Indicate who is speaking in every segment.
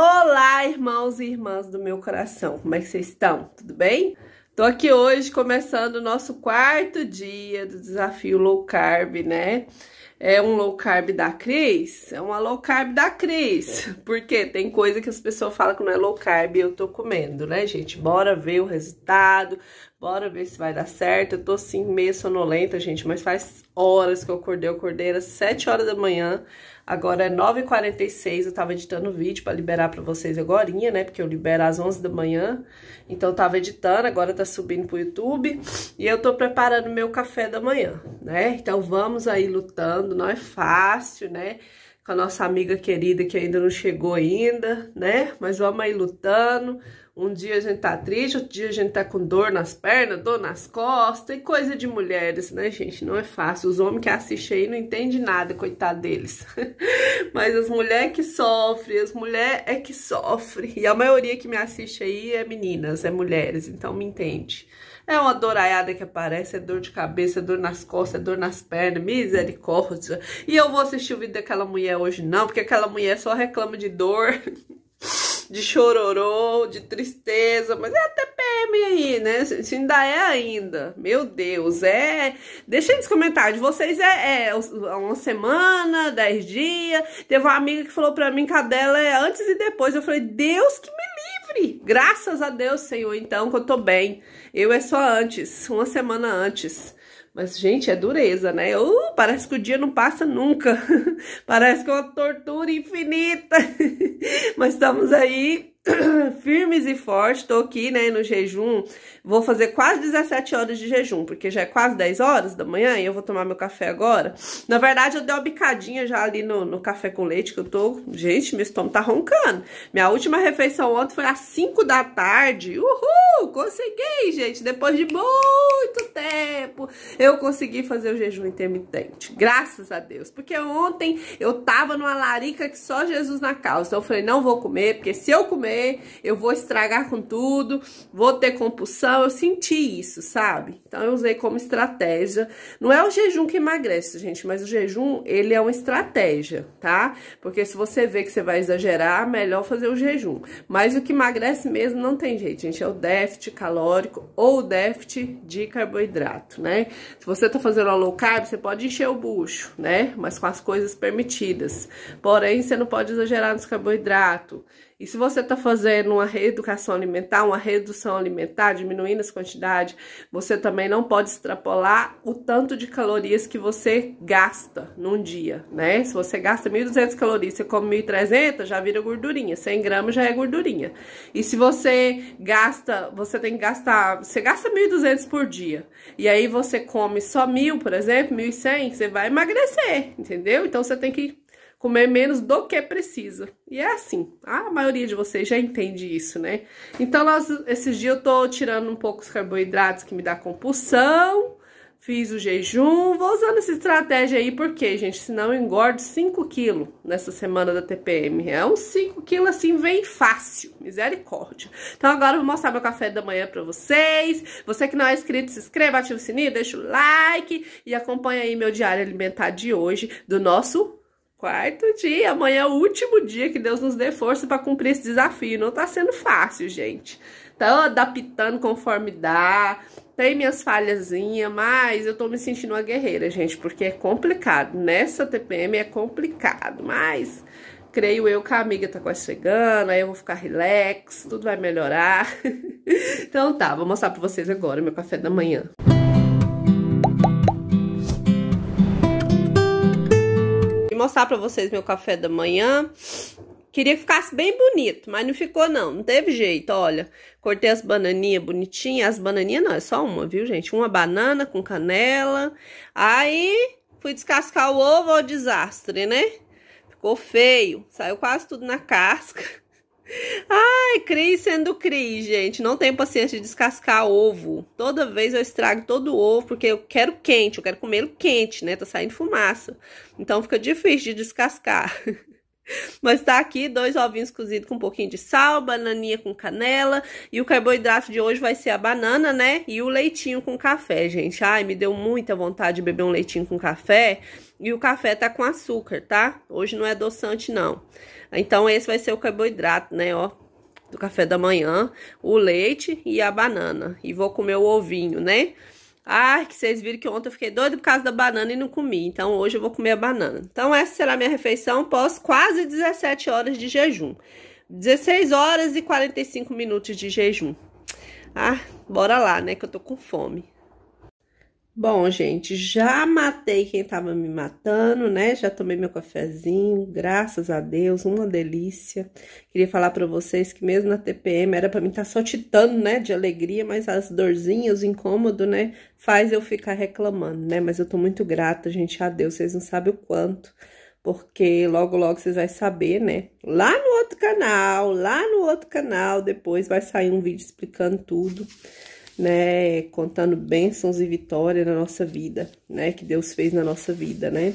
Speaker 1: Olá, irmãos e irmãs do meu coração, como é que vocês estão? Tudo bem? Tô aqui hoje começando o nosso quarto dia do desafio low carb, né? É um low carb da Cris? É uma low carb da Cris, porque tem coisa que as pessoas falam que não é low carb e eu tô comendo, né, gente? Bora ver o resultado, Bora ver se vai dar certo. Eu tô assim, meio sonolenta, gente, mas faz horas que eu acordei. Eu acordei às 7 horas da manhã, agora é 9h46. Eu tava editando o vídeo pra liberar pra vocês agora, né? Porque eu libero às 11 da manhã. Então eu tava editando, agora tá subindo pro YouTube. E eu tô preparando meu café da manhã, né? Então vamos aí lutando, não é fácil, né? Com a nossa amiga querida que ainda não chegou ainda, né? Mas vamos aí lutando. Um dia a gente tá triste, outro dia a gente tá com dor nas pernas, dor nas costas e coisa de mulheres, né, gente? Não é fácil. Os homens que assistem aí não entendem nada, coitado deles. Mas as mulheres que sofrem, as mulheres é que sofrem. E a maioria que me assiste aí é meninas, é mulheres, então me entende. É uma doraiada que aparece, é dor de cabeça, é dor nas costas, é dor nas pernas, misericórdia. E eu vou assistir o vídeo daquela mulher hoje não, porque aquela mulher só reclama de dor. de chororô, de tristeza, mas é até PM aí, né? Gente, ainda é ainda. Meu Deus, é. Deixa aí nos comentários. De vocês é, é, uma semana, dez dias. Teve uma amiga que falou pra mim que a dela é antes e depois. Eu falei, Deus que me livre! Graças a Deus, Senhor, então, que eu tô bem. Eu é só antes, uma semana antes. Mas, gente, é dureza, né? Uh, parece que o dia não passa nunca. parece que é uma tortura infinita. Mas estamos aí firmes e fortes. Tô aqui, né, no jejum. Vou fazer quase 17 horas de jejum, porque já é quase 10 horas da manhã e eu vou tomar meu café agora. Na verdade, eu dei uma bicadinha já ali no, no café com leite que eu tô. Gente, meu estômago tá roncando. Minha última refeição ontem foi às 5 da tarde. Uhul! Consegui, gente. Depois de muito tempo, eu consegui fazer o jejum intermitente. Graças a Deus. Porque ontem eu tava numa larica que só Jesus na causa. Então eu falei, não vou comer, porque se eu comer, comer, eu vou estragar com tudo, vou ter compulsão. Eu senti isso, sabe? Então eu usei como estratégia. Não é o jejum que emagrece, gente, mas o jejum, ele é uma estratégia, tá? Porque se você vê que você vai exagerar, melhor fazer o jejum. Mas o que emagrece mesmo não tem jeito, gente, é o déficit calórico ou o déficit de carboidrato, né? Se você tá fazendo uma low carb, você pode encher o bucho, né? Mas com as coisas permitidas. Porém, você não pode exagerar nos carboidratos. E se você está fazendo uma reeducação alimentar, uma redução alimentar, diminuindo as quantidades, você também não pode extrapolar o tanto de calorias que você gasta num dia, né? Se você gasta 1.200 calorias, você come 1.300, já vira gordurinha. 100 gramas já é gordurinha. E se você gasta, você tem que gastar, você gasta 1.200 por dia, e aí você come só 1.000, por exemplo, 1.100, você vai emagrecer, entendeu? Então você tem que comer menos do que precisa. E é assim, a maioria de vocês já entende isso, né? Então, nós, esses dias eu tô tirando um pouco os carboidratos que me dá compulsão, fiz o jejum, vou usando essa estratégia aí, porque, gente, senão eu engordo 5 quilos nessa semana da TPM. É um 5 quilos assim, vem fácil, misericórdia. Então agora eu vou mostrar meu café da manhã pra vocês. Você que não é inscrito, se inscreva, ativa o sininho, deixa o like e acompanha aí meu diário alimentar de hoje do nosso Quarto dia, amanhã é o último dia que Deus nos dê força para cumprir esse desafio. Não tá sendo fácil, gente. Tá adaptando conforme dá. Tem minhas falhazinhas, mas eu tô me sentindo uma guerreira, gente, porque é complicado. Nessa TPM é complicado, mas creio eu que a amiga tá quase chegando, aí eu vou ficar relax, tudo vai melhorar. então tá, vou mostrar pra vocês agora meu café da manhã. mostrar para vocês meu café da manhã. Queria que ficasse bem bonito, mas não ficou não, não teve jeito, olha. Cortei as bananinhas bonitinhas, as bananinhas não, é só uma, viu, gente? Uma banana com canela. Aí fui descascar o ovo, ó, desastre, né? Ficou feio, saiu quase tudo na casca. Ai, Cris sendo Cris, gente. Não tenho paciência de descascar ovo. Toda vez eu estrago todo o ovo porque eu quero quente, eu quero comer ele quente, né? Tá saindo fumaça. Então fica difícil de descascar. Mas tá aqui dois ovinhos cozidos com um pouquinho de sal, bananinha com canela. E o carboidrato de hoje vai ser a banana, né? E o leitinho com café, gente. Ai, me deu muita vontade de beber um leitinho com café. E o café tá com açúcar, tá? Hoje não é adoçante, não. Então, esse vai ser o carboidrato, né, ó. Do café da manhã, o leite e a banana. E vou comer o ovinho, né? Ah, que vocês viram que ontem eu fiquei doida por causa da banana e não comi. Então, hoje eu vou comer a banana. Então, essa será minha refeição pós quase 17 horas de jejum. 16 horas e 45 minutos de jejum. Ah, bora lá, né? Que eu tô com fome. Bom, gente, já matei quem tava me matando, né? Já tomei meu cafezinho, graças a Deus, uma delícia. Queria falar para vocês que mesmo na TPM era para mim estar tá saltitando, né, de alegria, mas as dorzinhas, os incômodos, né, faz eu ficar reclamando, né? Mas eu tô muito grata, gente, a Deus, vocês não sabem o quanto. Porque logo, logo vocês vão saber, né? Lá no outro canal, lá no outro canal, depois vai sair um vídeo explicando tudo né, contando bênçãos e vitória na nossa vida, né, que Deus fez na nossa vida, né?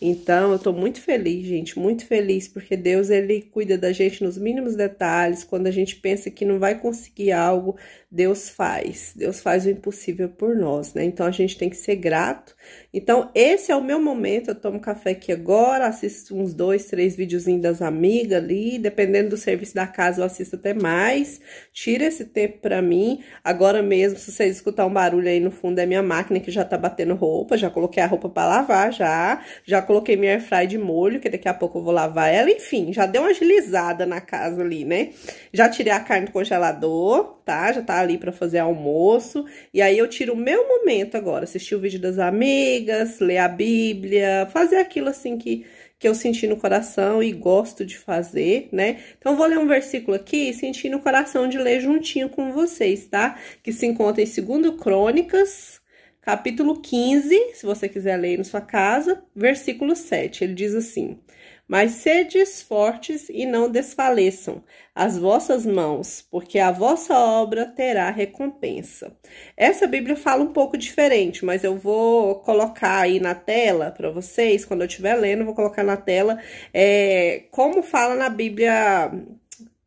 Speaker 1: Então, eu tô muito feliz, gente, muito feliz, porque Deus, ele cuida da gente nos mínimos detalhes. Quando a gente pensa que não vai conseguir algo, Deus faz. Deus faz o impossível por nós, né? Então, a gente tem que ser grato. Então, esse é o meu momento. Eu tomo café aqui agora, assisto uns dois, três videozinhos das amigas ali. Dependendo do serviço da casa, eu assisto até mais. Tira esse tempo pra mim. Agora mesmo, se vocês escutar um barulho aí no fundo, é minha máquina que já tá batendo roupa. Já coloquei a roupa pra lavar, já. Já coloquei minha airfry de molho, que daqui a pouco eu vou lavar ela. Enfim, já deu uma agilizada na casa ali, né? Já tirei a carne do congelador, tá? Já tá ali pra fazer almoço. E aí eu tiro o meu momento agora, assistir o vídeo das amigas, ler a Bíblia, fazer aquilo assim que que eu senti no coração e gosto de fazer, né? Então, vou ler um versículo aqui e sentir no coração de ler juntinho com vocês, tá? Que se encontra em 2 Crônicas, capítulo 15, se você quiser ler na sua casa, versículo 7. Ele diz assim: Mas sedes fortes e não desfaleçam as vossas mãos, porque a vossa obra terá recompensa. Essa Bíblia fala um pouco diferente, mas eu vou colocar aí na tela para vocês, quando eu estiver lendo, vou colocar na tela é, como fala na Bíblia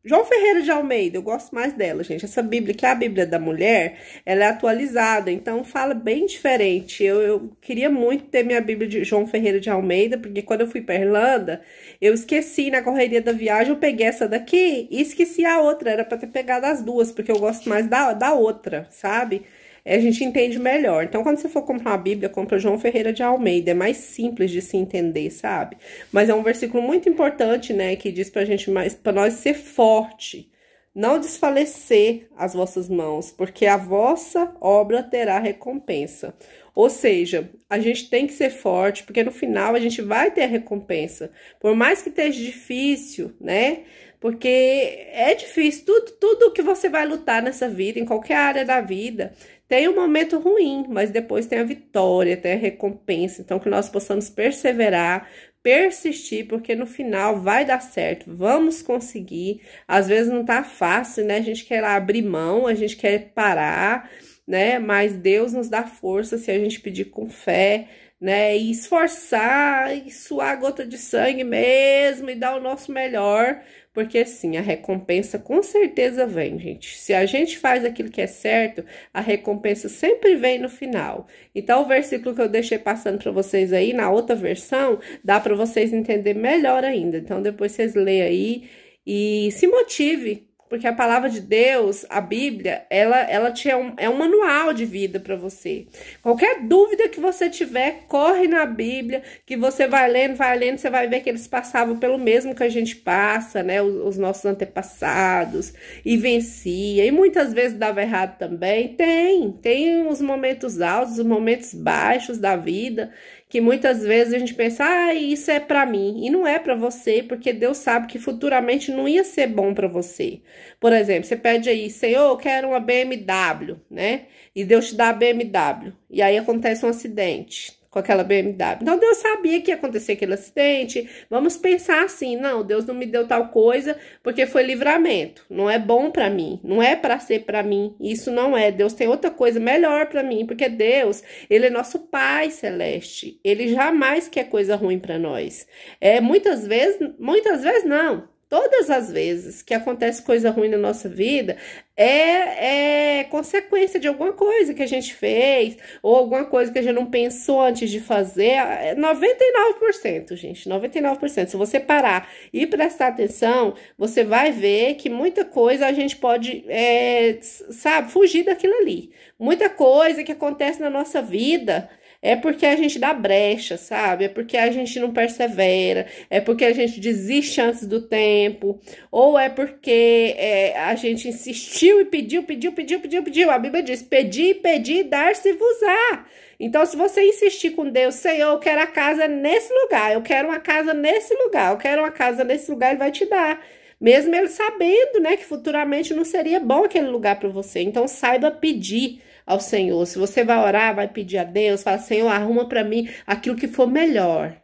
Speaker 1: João Ferreira de Almeida, eu gosto mais dela, gente. Essa Bíblia, que é a Bíblia da Mulher, ela é atualizada, então fala bem diferente. Eu, eu queria muito ter minha Bíblia de João Ferreira de Almeida, porque quando eu fui para Irlanda, eu esqueci na correria da viagem, eu peguei essa daqui e esqueci a outra. Era para ter pegado as duas, porque eu gosto mais da, da outra, sabe? a gente entende melhor. Então, quando você for comprar uma Bíblia, compra João Ferreira de Almeida, é mais simples de se entender, sabe? Mas é um versículo muito importante, né, que diz pra gente mais, pra nós ser forte, não desfalecer as vossas mãos, porque a vossa obra terá recompensa. Ou seja, a gente tem que ser forte, porque no final a gente vai ter a recompensa. Por mais que esteja difícil, né? Porque é difícil, tudo, tudo que você vai lutar nessa vida, em qualquer área da vida, tem um momento ruim, mas depois tem a vitória, tem a recompensa. Então, que nós possamos perseverar, persistir, porque no final vai dar certo, vamos conseguir. Às vezes não tá fácil, né? A gente quer abrir mão, a gente quer parar, né? Mas Deus nos dá força se a gente pedir com fé, né? E esforçar, e suar a gota de sangue mesmo, e dar o nosso melhor, porque sim, a recompensa com certeza vem, gente. Se a gente faz aquilo que é certo, a recompensa sempre vem no final. Então, o versículo que eu deixei passando para vocês aí, na outra versão, dá para vocês entender melhor ainda. Então, depois vocês leem aí e se motive porque a palavra de Deus, a Bíblia, ela, ela te é, um, é um manual de vida para você. Qualquer dúvida que você tiver, corre na Bíblia, que você vai lendo, vai lendo, você vai ver que eles passavam pelo mesmo que a gente passa, né? Os, os nossos antepassados, e vencia. E muitas vezes dava errado também. Tem, tem os momentos altos, os momentos baixos da vida que muitas vezes a gente pensa, ah, isso é para mim, e não é para você, porque Deus sabe que futuramente não ia ser bom para você. Por exemplo, você pede aí, Senhor, eu quero uma BMW, né? E Deus te dá a BMW, e aí acontece um acidente com aquela BMW. Então Deus sabia que ia acontecer aquele acidente. Vamos pensar assim, não, Deus não me deu tal coisa porque foi livramento. Não é bom para mim, não é para ser para mim. Isso não é. Deus tem outra coisa melhor para mim, porque é Deus, ele é nosso Pai celeste. Ele jamais quer coisa ruim para nós. É muitas vezes, muitas vezes não. Todas as vezes que acontece coisa ruim na nossa vida, é, é consequência de alguma coisa que a gente fez ou alguma coisa que a gente não pensou antes de fazer. 99%, é, gente, 99%. Se você parar e prestar atenção, você vai ver que muita coisa a gente pode, é, sabe, fugir daquilo ali. Muita coisa que acontece na nossa vida é porque a gente dá brecha, sabe? É porque a gente não persevera, é porque a gente desiste antes do tempo, ou é porque é, a gente insistiu e pediu, pediu, pediu, pediu, pediu. A Bíblia diz: pedi, pedi, dar-se-vos-á. Então, se você insistir com Deus, Senhor, eu quero a casa nesse lugar, eu quero uma casa nesse lugar, eu quero uma casa nesse lugar, Ele vai te dar. Mesmo ele sabendo, né, que futuramente não seria bom aquele lugar para você. Então, saiba pedir ao Senhor. Se você vai orar, vai pedir a Deus, fala: Senhor, arruma para mim aquilo que for melhor,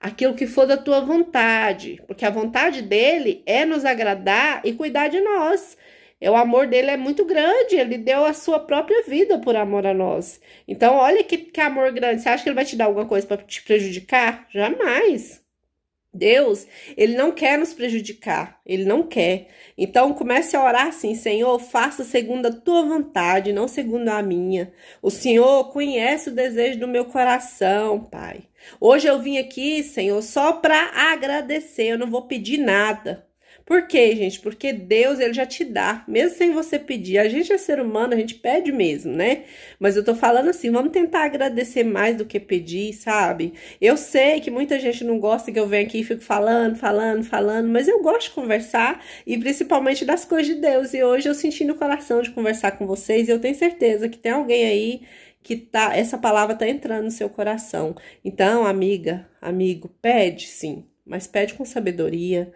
Speaker 1: aquilo que for da tua vontade, porque a vontade dele é nos agradar e cuidar de nós. É, o amor dele é muito grande, ele deu a sua própria vida por amor a nós. Então, olha que, que amor grande. Você acha que ele vai te dar alguma coisa para te prejudicar? Jamais. Deus, ele não quer nos prejudicar, ele não quer. Então comece a orar assim, Senhor, faça segundo a tua vontade, não segundo a minha. O Senhor conhece o desejo do meu coração, Pai. Hoje eu vim aqui, Senhor, só para agradecer, eu não vou pedir nada. Por quê, gente? Porque Deus, ele já te dá, mesmo sem você pedir. A gente é ser humano, a gente pede mesmo, né? Mas eu tô falando assim, vamos tentar agradecer mais do que pedir, sabe? Eu sei que muita gente não gosta que eu venha aqui e fico falando, falando, falando, mas eu gosto de conversar e principalmente das coisas de Deus. E hoje eu senti no coração de conversar com vocês e eu tenho certeza que tem alguém aí que tá, essa palavra tá entrando no seu coração. Então, amiga, amigo, pede sim, mas pede com sabedoria,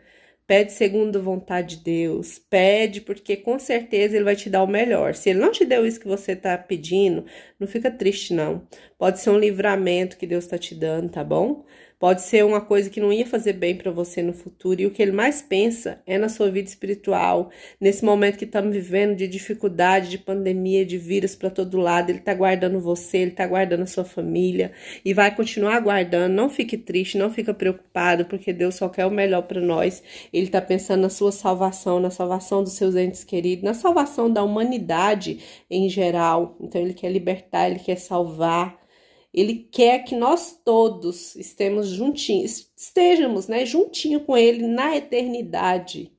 Speaker 1: Pede segundo a vontade de Deus, pede porque com certeza ele vai te dar o melhor. Se ele não te deu isso que você está pedindo, não fica triste não. Pode ser um livramento que Deus está te dando, tá bom? Pode ser uma coisa que não ia fazer bem para você no futuro e o que ele mais pensa é na sua vida espiritual, nesse momento que estamos tá vivendo de dificuldade, de pandemia, de vírus para todo lado, ele está guardando você, ele está guardando a sua família e vai continuar guardando. Não fique triste, não fica preocupado, porque Deus só quer o melhor para nós. Ele está pensando na sua salvação, na salvação dos seus entes queridos, na salvação da humanidade em geral. Então ele quer libertar, ele quer salvar ele quer que nós todos estejamos juntinhos, estejamos, né, juntinho com ele na eternidade.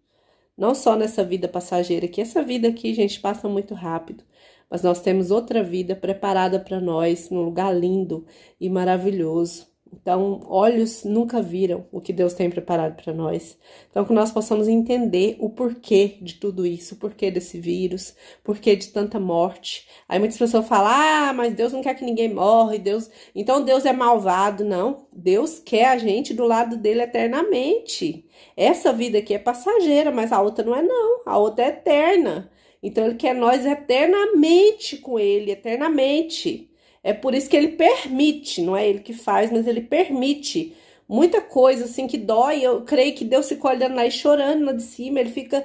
Speaker 1: Não só nessa vida passageira, que essa vida aqui, gente, passa muito rápido, mas nós temos outra vida preparada para nós, num lugar lindo e maravilhoso. Então, olhos nunca viram o que Deus tem preparado para nós. Então, que nós possamos entender o porquê de tudo isso, o porquê desse vírus, porquê de tanta morte. Aí muitas pessoas falam: ah, mas Deus não quer que ninguém morre, Deus. Então, Deus é malvado. Não. Deus quer a gente do lado dele eternamente. Essa vida aqui é passageira, mas a outra não é, não. A outra é eterna. Então, ele quer nós eternamente com ele, eternamente. É por isso que ele permite, não é ele que faz, mas ele permite muita coisa assim que dói. Eu creio que Deus ficou olhando lá e chorando lá de cima. Ele fica,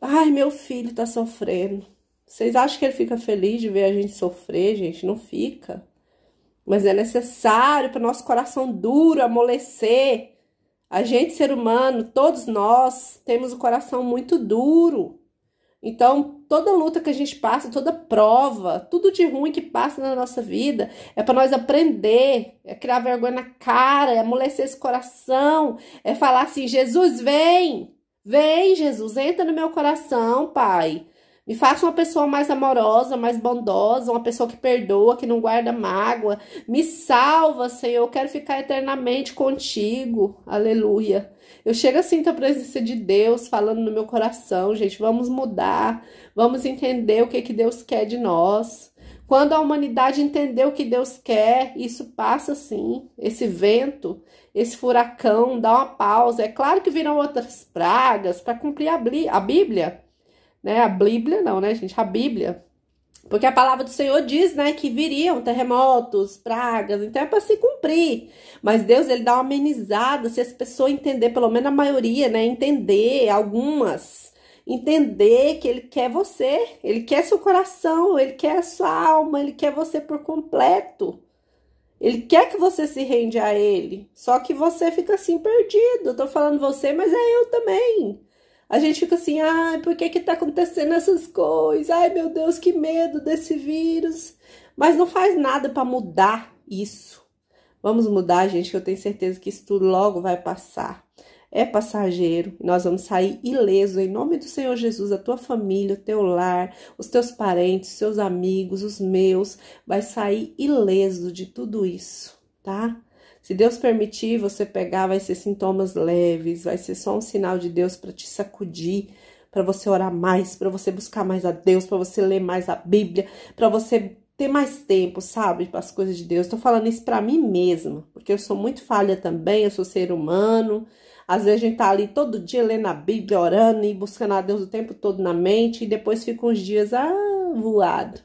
Speaker 1: ai, meu filho tá sofrendo. Vocês acham que ele fica feliz de ver a gente sofrer, gente? Não fica. Mas é necessário para nosso coração duro amolecer. A gente, ser humano, todos nós, temos o coração muito duro. Então, toda luta que a gente passa, toda prova, tudo de ruim que passa na nossa vida, é para nós aprender, é criar vergonha na cara, é amolecer esse coração, é falar assim: Jesus, vem, vem, Jesus, entra no meu coração, Pai. Me faça uma pessoa mais amorosa, mais bondosa, uma pessoa que perdoa, que não guarda mágoa. Me salva, Senhor. Eu quero ficar eternamente contigo. Aleluia. Eu chego assim da presença de Deus, falando no meu coração, gente. Vamos mudar. Vamos entender o que, que Deus quer de nós. Quando a humanidade entender o que Deus quer, isso passa sim. Esse vento, esse furacão, dá uma pausa. É claro que virão outras pragas para cumprir a Bíblia né? A Bíblia não, né, gente? A Bíblia. Porque a palavra do Senhor diz, né, que viriam terremotos, pragas, então é para se cumprir. Mas Deus, ele dá uma amenizada, se as pessoas entender, pelo menos a maioria, né, entender algumas, entender que ele quer você, ele quer seu coração, ele quer sua alma, ele quer você por completo. Ele quer que você se rende a ele. Só que você fica assim perdido. Eu tô falando você, mas é eu também a gente fica assim, ai, ah, por que que tá acontecendo essas coisas? Ai, meu Deus, que medo desse vírus. Mas não faz nada para mudar isso. Vamos mudar, gente, que eu tenho certeza que isso tudo logo vai passar. É passageiro, nós vamos sair ileso em nome do Senhor Jesus, a tua família, o teu lar, os teus parentes, os seus amigos, os meus, vai sair ileso de tudo isso, tá? Se Deus permitir você pegar, vai ser sintomas leves, vai ser só um sinal de Deus para te sacudir, para você orar mais, para você buscar mais a Deus, para você ler mais a Bíblia, para você ter mais tempo, sabe, para as coisas de Deus. Estou falando isso para mim mesma, porque eu sou muito falha também, eu sou ser humano. Às vezes a gente tá ali todo dia lendo a Bíblia, orando e buscando a Deus o tempo todo na mente e depois fica uns dias ah, voado.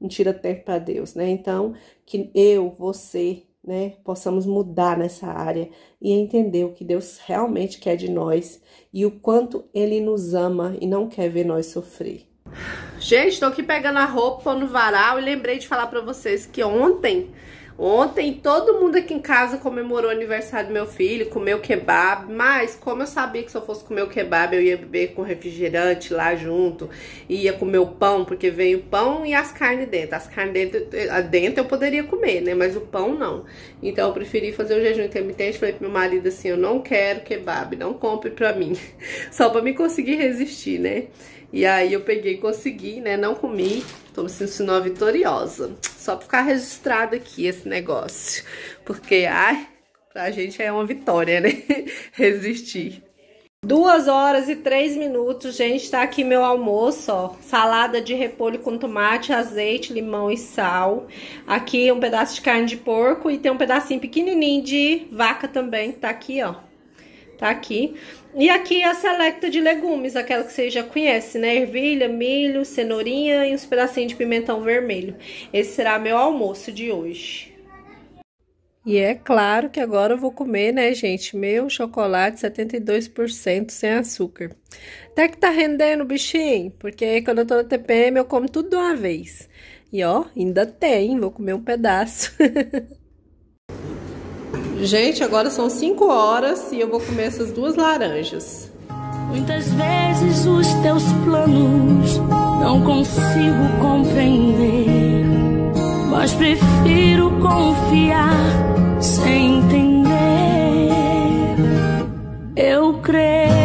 Speaker 1: Não tira tempo para Deus, né? Então, que eu, você, né, possamos mudar nessa área e entender o que Deus realmente quer de nós e o quanto Ele nos ama e não quer ver nós sofrer. Gente, estou aqui pegando a roupa no varal e lembrei de falar para vocês que ontem Ontem todo mundo aqui em casa comemorou o aniversário do meu filho, comeu kebab, mas como eu sabia que se eu fosse comer o kebab, eu ia beber com refrigerante lá junto, ia comer o pão, porque vem o pão e as carnes dentro. As carnes dentro, eh, dentro eu poderia comer, né? Mas o pão não. Então eu preferi fazer o jejum intermitente, falei pro meu marido assim, eu não quero kebab, não compre pra mim. Só pra me conseguir resistir, né? E aí eu peguei e consegui, né? Não comi, tô me sentindo uma vitoriosa. Só pra ficar registrado aqui esse negócio. Porque, ai, pra gente é uma vitória, né? Resistir. Duas horas e três minutos, gente, tá aqui meu almoço, ó. Salada de repolho com tomate, azeite, limão e sal. Aqui um pedaço de carne de porco e tem um pedacinho pequenininho de vaca também, tá aqui, ó tá aqui. E aqui a selecta de legumes, aquela que você já conhece, né? Ervilha, milho, cenourinha e uns pedacinhos de pimentão vermelho. Esse será meu almoço de hoje. E é claro que agora eu vou comer, né, gente? Meu chocolate 72% sem açúcar. Até que tá rendendo, bichinho, porque quando eu tô na TPM eu como tudo de uma vez. E ó, ainda tem, vou comer um pedaço. Gente, agora são 5 horas e eu vou comer essas duas laranjas. Muitas vezes os teus planos não consigo compreender, mas prefiro confiar sem entender. Eu creio.